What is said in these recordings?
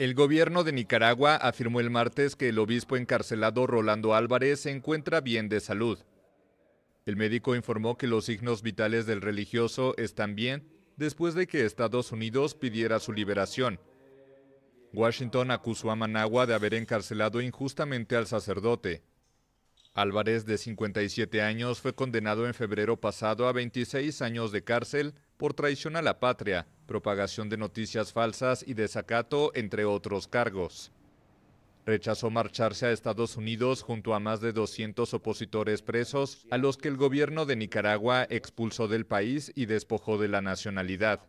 El gobierno de Nicaragua afirmó el martes que el obispo encarcelado Rolando Álvarez se encuentra bien de salud. El médico informó que los signos vitales del religioso están bien después de que Estados Unidos pidiera su liberación. Washington acusó a Managua de haber encarcelado injustamente al sacerdote. Álvarez, de 57 años, fue condenado en febrero pasado a 26 años de cárcel por traición a la patria propagación de noticias falsas y desacato, entre otros cargos. Rechazó marcharse a Estados Unidos junto a más de 200 opositores presos, a los que el gobierno de Nicaragua expulsó del país y despojó de la nacionalidad.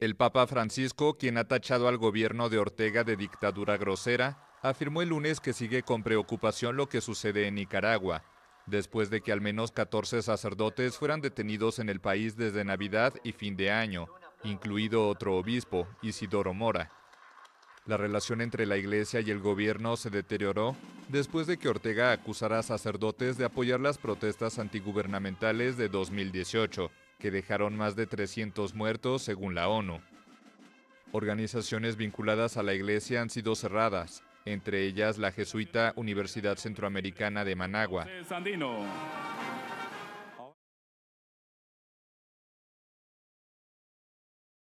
El Papa Francisco, quien ha tachado al gobierno de Ortega de dictadura grosera, afirmó el lunes que sigue con preocupación lo que sucede en Nicaragua, después de que al menos 14 sacerdotes fueran detenidos en el país desde Navidad y fin de año, incluido otro obispo, Isidoro Mora. La relación entre la iglesia y el gobierno se deterioró después de que Ortega acusara a sacerdotes de apoyar las protestas antigubernamentales de 2018, que dejaron más de 300 muertos según la ONU. Organizaciones vinculadas a la iglesia han sido cerradas, entre ellas la jesuita Universidad Centroamericana de Managua.